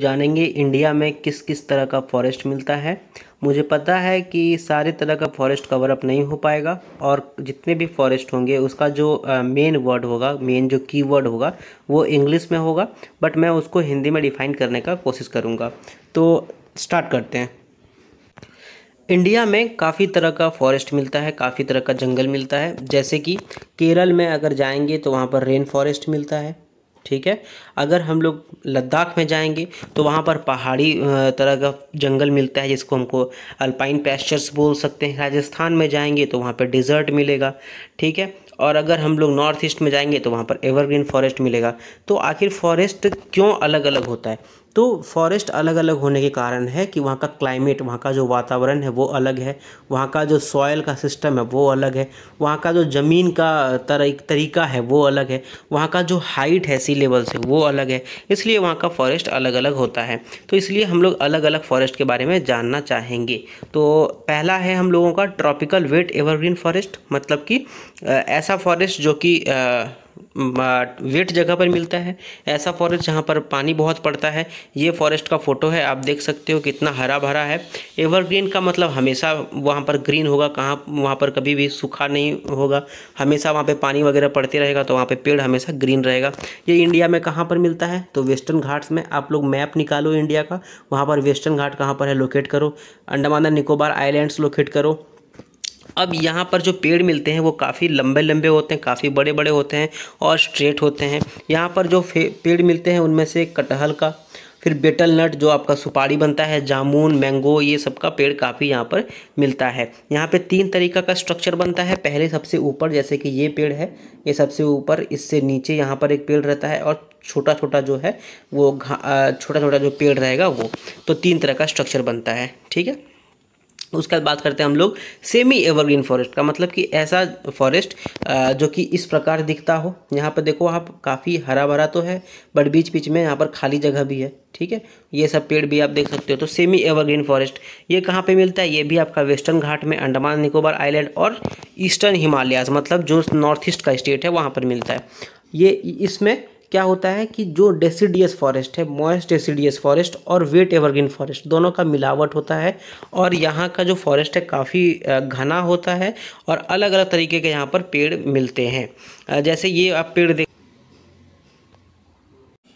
जानेंगे इंडिया में किस किस तरह का फॉरेस्ट मिलता है मुझे पता है कि सारे तरह का फॉरेस्ट कवर अप नहीं हो पाएगा और जितने भी फॉरेस्ट होंगे उसका जो मेन वर्ड होगा मेन जो की वर्ड होगा वो इंग्लिश में होगा बट मैं उसको हिंदी में डिफ़ाइन करने का कोशिश करूँगा तो स्टार्ट करते हैं इंडिया में काफ़ी तरह का फॉरेस्ट मिलता है काफ़ी तरह का जंगल मिलता है जैसे कि केरल में अगर जाएंगे तो वहाँ पर रेन फॉरेस्ट मिलता है ठीक है अगर हम लोग लद्दाख में जाएंगे तो वहाँ पर पहाड़ी तरह का जंगल मिलता है जिसको हमको अल्पाइन पैस्चर्स बोल सकते हैं राजस्थान में जाएंगे तो वहाँ पर डिज़र्ट मिलेगा ठीक है और अगर हम लोग नॉर्थ ईस्ट में जाएंगे तो वहाँ पर एवरग्रीन फॉरेस्ट मिलेगा तो आखिर फॉरेस्ट क्यों अलग अलग होता है तो फॉरेस्ट अलग अलग होने के कारण है कि वहाँ का क्लाइमेट वहाँ का जो वातावरण है वो अलग है वहाँ का जो सॉयल का सिस्टम है वो अलग है वहाँ का जो ज़मीन का तरीका है वो अलग है वहाँ का जो हाइट है सी लेवल से वो अलग है इसलिए वहाँ का फॉरेस्ट अलग अलग होता है तो इसलिए हम लोग अलग अलग फॉरेस्ट के बारे में जानना चाहेंगे तो पहला है हम लोगों का ट्रॉपिकल वेट एवरग्रीन फॉरेस्ट मतलब कि ऐसा फॉरेस्ट जो कि वेट जगह पर मिलता है ऐसा फॉरेस्ट जहाँ पर पानी बहुत पड़ता है ये फॉरेस्ट का फ़ोटो है आप देख सकते हो कितना हरा भरा है एवरग्रीन का मतलब हमेशा वहाँ पर ग्रीन होगा कहाँ वहाँ पर कभी भी सूखा नहीं होगा हमेशा वहाँ पे पानी वगैरह पड़ते रहेगा तो वहाँ पे पेड़ हमेशा ग्रीन रहेगा ये इंडिया में कहाँ पर मिलता है तो वेस्टर्न घाट्स में आप लोग मैप निकालो इंडिया का वहाँ पर वेस्टर्न घाट कहाँ पर है लोकेट करो अंडमान निकोबार आइलैंड्स लोकेट करो अब यहाँ पर जो पेड़ मिलते हैं वो काफ़ी लंबे लंबे होते हैं काफ़ी बड़े बड़े होते हैं और स्ट्रेट होते हैं यहाँ पर जो पेड़ मिलते हैं उनमें से कटहल का फिर बेटल नट जो आपका सुपारी बनता है जामुन मैंगो ये सब का पेड़ काफ़ी यहाँ पर मिलता है यहाँ पे तीन तरीका का स्ट्रक्चर बनता है पहले सबसे ऊपर जैसे कि ये पेड़ है ये सबसे ऊपर इससे नीचे यहाँ पर एक पेड़ रहता है और छोटा छोटा जो है वो छोटा छोटा जो पेड़ रहेगा वो तो तीन तरह का स्ट्रक्चर बनता है ठीक है उसके बाद बात करते हैं हम लोग सेमी एवरग्रीन फॉरेस्ट का मतलब कि ऐसा फॉरेस्ट जो कि इस प्रकार दिखता हो यहाँ पर देखो आप काफ़ी हरा भरा तो है बट बीच बीच में यहाँ पर खाली जगह भी है ठीक है ये सब पेड़ भी आप देख सकते हो तो सेमी एवरग्रीन फॉरेस्ट ये कहाँ पे मिलता है ये भी आपका वेस्टर्न घाट में अंडमान निकोबार आइलैंड और ईस्टर्न हिमालयाज मतलब जो नॉर्थ ईस्ट का स्टेट है वहाँ पर मिलता है ये इसमें क्या होता है कि जो डेसीडियस फॉरेस्ट है मॉइस्ट डेसीडियस फॉरेस्ट और वेट एवरग्रीन फॉरेस्ट दोनों का मिलावट होता है और यहाँ का जो फॉरेस्ट है काफ़ी घना होता है और अलग अलग तरीके के यहाँ पर पेड़ मिलते हैं जैसे ये आप पेड़ देख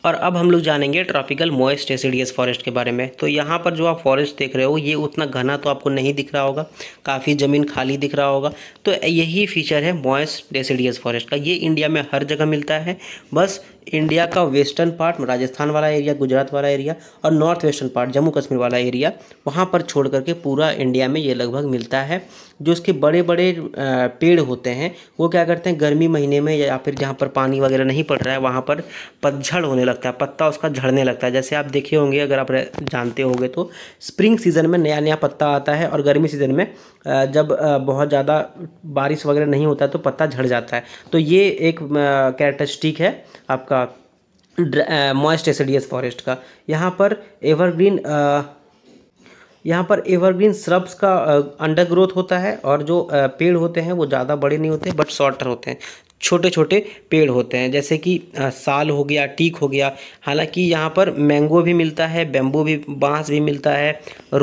और अब हम लोग जानेंगे ट्रॉपिकल मोइस्ट एसिडियस फॉरेस्ट के बारे में तो यहाँ पर जो आप फॉरेस्ट देख रहे हो ये उतना घना तो आपको नहीं दिख रहा होगा काफ़ी ज़मीन खाली दिख रहा होगा तो यही फीचर है मोइस्ट डेसिडियस फॉरेस्ट का ये इंडिया में हर जगह मिलता है बस इंडिया का वेस्टर्न पार्ट राजस्थान वाला एरिया गुजरात वाला एरिया और north western part Jammu Kashmir वाला एरिया वहाँ पर छोड़ करके पूरा इंडिया में ये लगभग मिलता है जो उसके बड़े बड़े पेड़ होते हैं वो क्या करते हैं गर्मी महीने में या फिर जहाँ पर पानी वगैरह नहीं पड़ रहा है वहाँ पर पतझड़ होने लगता है पत्ता उसका झड़ने लगता है जैसे आप देखे होंगे अगर आप जानते होंगे तो स्प्रिंग सीज़न में नया नया पत्ता आता है और गर्मी सीज़न में जब बहुत ज़्यादा बारिश वगैरह नहीं होता तो पत्ता झड़ जाता है तो ये एक कैरेक्टरिस्टिक है आपका का मॉइस्ट एसिडियस फॉरेस्ट का यहाँ पर एवरग्रीन यहाँ पर एवरग्रीन श्रब्स का अंडर ग्रोथ होता है और जो पेड़ होते हैं वो ज़्यादा बड़े नहीं होते बट शॉर्टर होते हैं छोटे छोटे पेड़ होते हैं जैसे कि साल हो गया टीक हो गया हालांकि यहाँ पर मैंगो भी मिलता है बेम्बू भी बांस भी मिलता है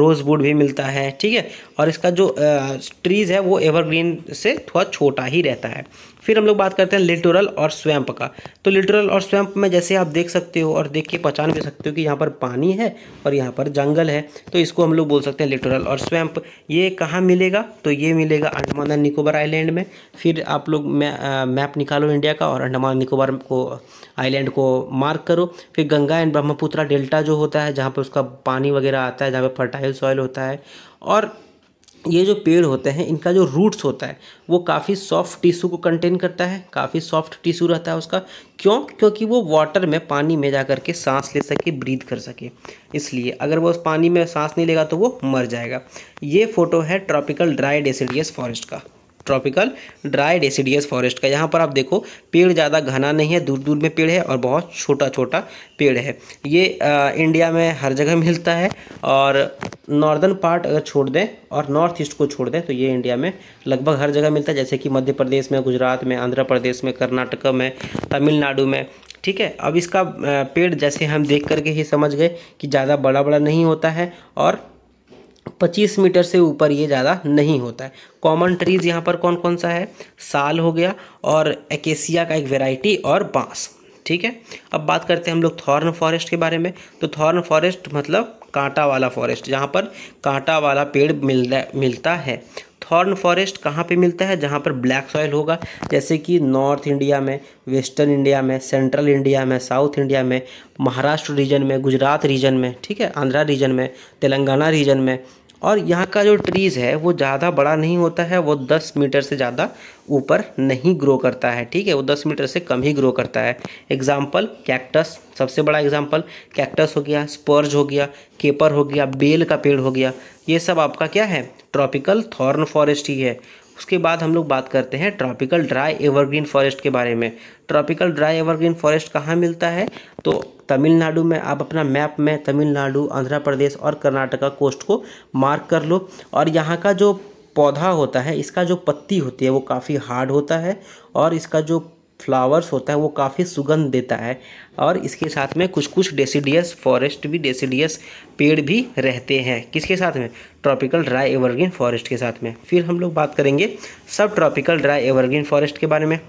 रोज़वुड भी मिलता है ठीक है और इसका जो ट्रीज़ है वो एवरग्रीन से थोड़ा छोटा ही रहता है फिर हम लोग बात करते हैं लिटोरल और स्वैम्प का तो लिटोरल और स्वैम्प में जैसे आप देख सकते हो और देख के पहचान भी सकते हो कि यहाँ पर पानी है और यहाँ पर जंगल है तो इसको हम लोग बोल सकते हैं लिटोरल और स्वैम्प ये कहाँ मिलेगा तो ये मिलेगा अंडमान एंड निकोबार आइलैंड में फिर आप लोग मैप निकालो इंडिया का और अंडमान निकोबार को आइलैंड को मार्क करो फिर गंगा एंड ब्रह्मपुत्रा डेल्टा जो होता है जहाँ पर उसका पानी वगैरह आता है जहाँ पर फर्टाइल सॉइल होता है और ये जो पेड़ होते हैं इनका जो रूट्स होता है वो काफ़ी सॉफ्ट टिश्यू को कंटेन करता है काफ़ी सॉफ्ट टिश्यू रहता है उसका क्यों क्योंकि वो वाटर में पानी में जा कर के सांस ले सके ब्रीद कर सके इसलिए अगर वो उस पानी में सांस नहीं लेगा तो वो मर जाएगा ये फ़ोटो है ट्रॉपिकल ड्राई डेसिडियस फॉरेस्ट का ट्रॉपिकल ड्राई डेसीडियस फॉरेस्ट का यहाँ पर आप देखो पेड़ ज़्यादा घना नहीं है दूर दूर में पेड़ है और बहुत छोटा छोटा पेड़ है ये आ, इंडिया में हर जगह मिलता है और नॉर्दर्न पार्ट अगर छोड़ दें और नॉर्थ ईस्ट को छोड़ दें तो ये इंडिया में लगभग हर जगह मिलता है जैसे कि मध्य प्रदेश में गुजरात में आंध्र प्रदेश में कर्नाटक में तमिलनाडु में ठीक है अब इसका पेड़ जैसे हम देख करके ही समझ गए कि ज़्यादा बड़ा बड़ा नहीं होता है और पच्चीस मीटर से ऊपर ये ज़्यादा नहीं होता है कॉमन ट्रीज़ यहाँ पर कौन कौन सा है साल हो गया और एकेसिया का एक वेराइटी और बांस ठीक है अब बात करते हैं हम लोग थॉर्न फॉरेस्ट के बारे में तो थॉर्न फॉरेस्ट मतलब कांटा वाला फॉरेस्ट जहाँ पर कांटा वाला पेड़ मिल मिलता है थॉर्न फॉरेस्ट कहाँ पे मिलता है जहाँ पर ब्लैक सॉयल होगा जैसे कि नॉर्थ इंडिया में वेस्टर्न इंडिया में सेंट्रल इंडिया में साउथ इंडिया में महाराष्ट्र रीजन में गुजरात रीजन में ठीक है आंध्रा रीजन में तेलंगाना रीजन में और यहाँ का जो ट्रीज़ है वो ज़्यादा बड़ा नहीं होता है वो दस मीटर से ज़्यादा ऊपर नहीं ग्रो करता है ठीक है वो दस मीटर से कम ही ग्रो करता है एग्जाम्पल कैक्टस सबसे बड़ा एग्जाम्पल कैक्टस हो गया स्पर्ज हो गया केपर हो गया बेल का पेड़ हो गया ये सब आपका क्या है ट्रॉपिकल थॉर्न फॉरेस्ट ही है उसके बाद हम लोग बात करते हैं ट्रॉपिकल ड्राई एवरग्रीन फॉरेस्ट के बारे में ट्रॉपिकल ड्राई एवरग्रीन फॉरेस्ट कहाँ मिलता है तो तमिलनाडु में आप अपना मैप में तमिलनाडु आंध्र प्रदेश और कर्नाटका कोस्ट को मार्क कर लो और यहाँ का जो पौधा होता है इसका जो पत्ती होती है वो काफ़ी हार्ड होता है और इसका जो फ्लावर्स होता है वो काफ़ी सुगंध देता है और इसके साथ में कुछ कुछ डेसीडियस फॉरेस्ट भी डेसीडियस पेड़ भी रहते हैं किसके साथ में ट्रॉपिकल ड्राई एवरग्रीन फॉरेस्ट के साथ में फिर हम लोग बात करेंगे सब ट्रॉपिकल ड्राई एवरग्रीन फॉरेस्ट के बारे में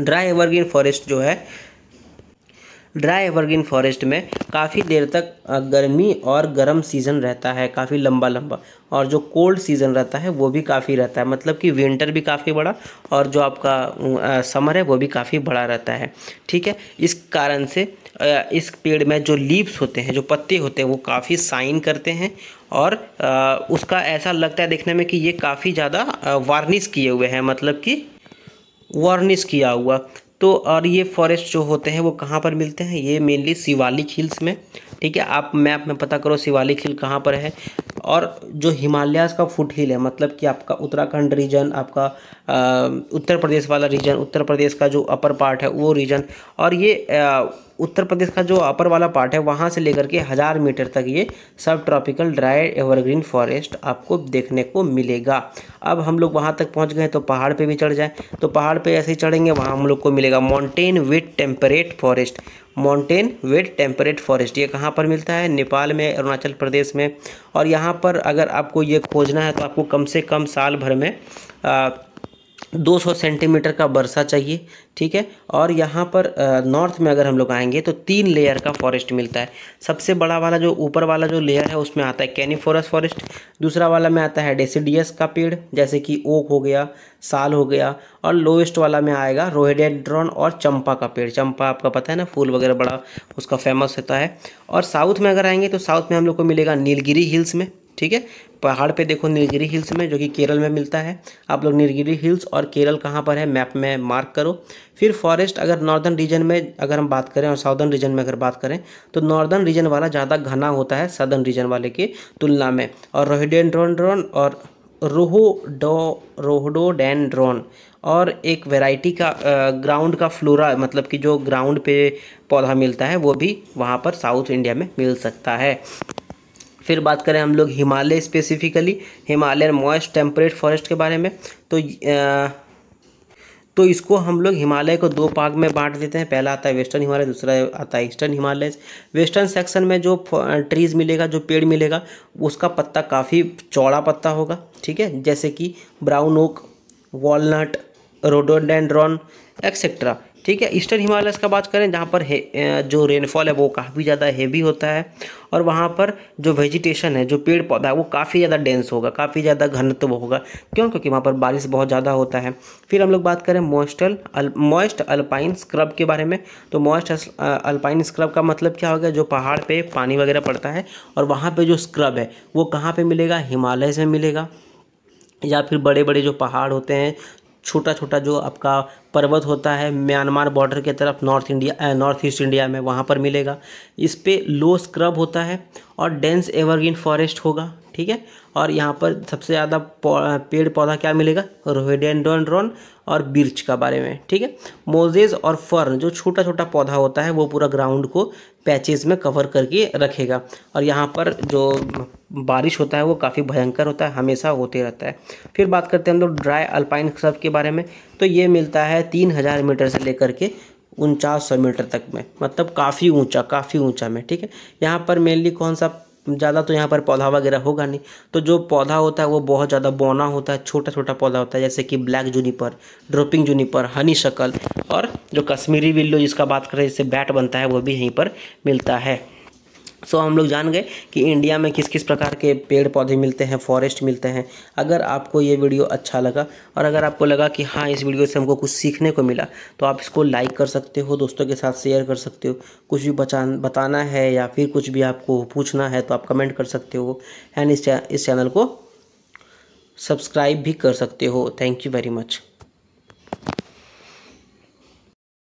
ड्राई एवरग्रीन फॉरेस्ट जो है ड्राई एवरग्रीन फॉरेस्ट में काफ़ी देर तक गर्मी और गर्म सीज़न रहता है काफ़ी लंबा लंबा और जो कोल्ड सीज़न रहता है वो भी काफ़ी रहता है मतलब कि विंटर भी काफ़ी बड़ा और जो आपका समर है वो भी काफ़ी बड़ा रहता है ठीक है इस कारण से इस पेड़ में जो लीव्स होते हैं जो पत्ते होते हैं वो काफ़ी साइन करते हैं और उसका ऐसा लगता है देखने में कि ये काफ़ी ज़्यादा वार्निश किए हुए हैं मतलब कि वार्निश किया हुआ तो और ये फॉरेस्ट जो होते हैं वो कहाँ पर मिलते हैं ये मेनली शिवालिक हिल्स में ठीक है आप मैप में पता करो शिवालिक हिल कहाँ पर है और जो हिमालयाज का फुट हिल है मतलब कि आपका उत्तराखंड रीजन आपका उत्तर प्रदेश वाला रीजन उत्तर प्रदेश का जो अपर पार्ट है वो रीजन और ये उत्तर प्रदेश का जो अपर वाला पार्ट है वहाँ से लेकर के हज़ार मीटर तक ये सब ट्रॉपिकल ड्राई एवरग्रीन फॉरेस्ट आपको देखने को मिलेगा अब हम लोग वहाँ तक पहुँच गए तो पहाड़ पे भी चढ़ जाए तो पहाड़ पे ऐसे ही चढ़ेंगे वहाँ हम लोग को मिलेगा mountain with temperate forest mountain with temperate forest ये कहाँ पर मिलता है नेपाल में अरुणाचल प्रदेश में और यहाँ पर अगर आपको ये खोजना है तो आपको कम से कम साल भर में आ, 200 सेंटीमीटर का बरसा चाहिए ठीक है और यहाँ पर नॉर्थ में अगर हम लोग आएंगे तो तीन लेयर का फॉरेस्ट मिलता है सबसे बड़ा वाला जो ऊपर वाला जो लेयर है उसमें आता है कैनिफोरस फॉरेस्ट दूसरा वाला में आता है डेसीडियस का पेड़ जैसे कि ओक हो गया साल हो गया और लोएस्ट वाला में आएगा रोहेडेड्रॉन और चंपा का पेड़ चंपा आपका पता है ना फूल वगैरह बड़ा उसका फेमस होता है और साउथ में अगर आएंगे तो साउथ में हम लोग को मिलेगा नीलगिरी हिल्स में ठीक है पहाड़ पे देखो नीलगिरी हिल्स में जो कि केरल में मिलता है आप लोग नीलगिरी हिल्स और केरल कहाँ पर है मैप में मार्क करो फिर फॉरेस्ट अगर नॉर्दर्न रीजन में अगर हम बात करें और साउदर्न रीजन में अगर बात करें तो नॉर्दर्न रीजन वाला ज़्यादा घना होता है सदर्न रीजन वाले की तुलना में और रोहिडेंड्रोनड्रोन और रोहोडो रोहडोडेंड्रोन और एक वैरायटी का ग्राउंड का फ्लोरा मतलब कि जो ग्राउंड पे पौधा मिलता है वो भी वहाँ पर साउथ इंडिया में मिल सकता है फिर बात करें हम लोग Himalaya specifically Himalayan moist temperate forest के बारे में तो तो इसको हम लोग हिमालय को दो भाग में बांट देते हैं पहला आता है वेस्टर्न हिमालय दूसरा आता है ईस्टर्न हिमालय वेस्टर्न सेक्शन में जो ट्रीज़ मिलेगा जो पेड़ मिलेगा उसका पत्ता काफ़ी चौड़ा पत्ता होगा ठीक है जैसे कि brown oak walnut rhododendron etcetera ठीक है ईस्टर्न हिमालयस का बात करें जहाँ पर जो रेनफॉल है वो काफ़ी ज़्यादा हैवी होता है और वहाँ पर जो वेजिटेशन है जो पेड़ पौधा है वो काफ़ी ज़्यादा डेंस होगा काफ़ी ज़्यादा घनत्व होगा क्यों क्योंकि वहाँ पर बारिश बहुत ज़्यादा होता है फिर हम लोग बात करें मोस्टल अल, मॉइस्ट अल्पाइन स्क्रब के बारे में तो मॉइस्ट अल्पाइन स्क्रब का मतलब क्या होगा जो पहाड़ पर पानी वगैरह पड़ता है और वहाँ पर जो स्क्रब है वो कहाँ पर मिलेगा हिमालय में मिलेगा या फिर बड़े बड़े जो पहाड़ होते हैं छोटा छोटा जो आपका पर्वत होता है म्यांमार बॉर्डर के तरफ north India north east India में वहाँ पर मिलेगा इस पर लो स्क्रब होता है और डेंस एवरग्रीन फॉरेस्ट होगा ठीक है और यहाँ पर सबसे ज़्यादा पेड़ पौधा क्या मिलेगा रोहिडेंडोनड्रॉन और बिर्च का बारे में ठीक है मोजेज और फर्न जो छोटा छोटा पौधा होता है वो पूरा ग्राउंड को पैचेज में कवर करके रखेगा और यहाँ पर जो बारिश होता है वो काफ़ी भयंकर होता है हमेशा होते रहता है फिर बात करते हैं हम लोग ड्राई अल्पाइन स्क्रब के बारे में तो ये मिलता है तीन हज़ार मीटर से लेकर के उनचास सौ मीटर तक में मतलब काफ़ी ऊंचा काफ़ी ऊंचा में ठीक है यहाँ पर मेनली कौन सा ज़्यादा तो यहाँ पर पौधा वगैरह होगा नहीं तो जो पौधा होता है वो बहुत ज़्यादा बौना होता है छोटा छोटा पौधा होता है जैसे कि black juniper drooping juniper honeysuckle और जो कश्मीरी विल्लो जिसका बात करें जिससे बैट बनता है वो भी यहीं पर मिलता है सो हम लोग जान गए कि इंडिया में किस किस प्रकार के पेड़ पौधे मिलते हैं फॉरेस्ट मिलते हैं अगर आपको ये वीडियो अच्छा लगा और अगर आपको लगा कि हाँ इस वीडियो से हमको कुछ सीखने को मिला तो आप इसको लाइक कर सकते हो दोस्तों के साथ शेयर कर सकते हो कुछ भी बचान बताना है या फिर कुछ भी आपको पूछना है तो आप कमेंट कर सकते हो एंड इस चैनल को सब्सक्राइब भी कर सकते हो थैंक यू वेरी मच